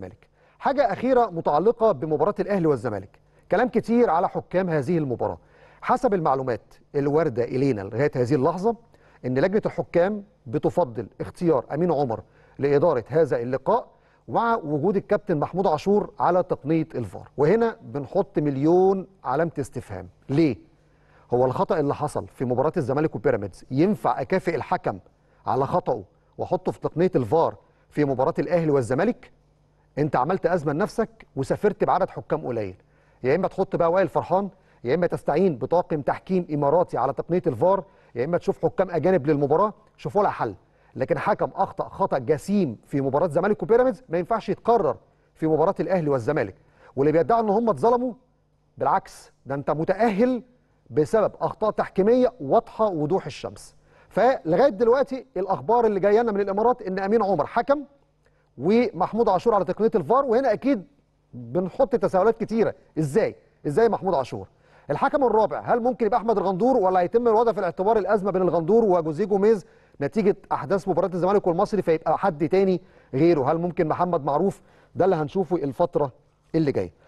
الزمالك حاجة أخيرة متعلقة بمباراة الأهلي والزمالك كلام كتير على حكام هذه المباراة حسب المعلومات الواردة إلينا لغاية هذه اللحظة أن لجنة الحكام بتفضل اختيار أمين عمر لإدارة هذا اللقاء مع وجود الكابتن محمود عاشور على تقنية الفار وهنا بنحط مليون علامة استفهام ليه؟ هو الخطأ اللي حصل في مباراة الزمالك وبيراميدز ينفع أكافئ الحكم على خطأه وأحطه في تقنية الفار في مباراة الأهلي والزمالك؟ انت عملت ازمه لنفسك وسافرت بعدد حكام قليل يا اما تحط بقى وائل فرحان يا اما تستعين بطاقم تحكيم اماراتي على تقنيه الفار يا اما تشوف حكام اجانب للمباراه شوفوا لها حل لكن حكم اخطا خطا جسيم في مباراه زمالك وبيراميدز ما ينفعش يتكرر في مباراه الاهلي والزمالك واللي بيدعوا ان هم اتظلموا بالعكس ده انت متاهل بسبب اخطاء تحكيميه واضحه وضوح الشمس فلغايه دلوقتي الاخبار اللي جايه لنا من الامارات ان امين عمر حكم ومحمود عاشور على تقنيه الفار وهنا اكيد بنحط تساؤلات كتيره ازاي ازاي محمود عاشور الحكم الرابع هل ممكن يبقى احمد الغندور ولا هيتم الوضع في الاعتبار الازمه بين الغندور وجوزيه جوميز نتيجه احداث مباراه الزمالك والمصري فيبقى حد تاني غيره هل ممكن محمد معروف ده اللي هنشوفه الفتره اللي جايه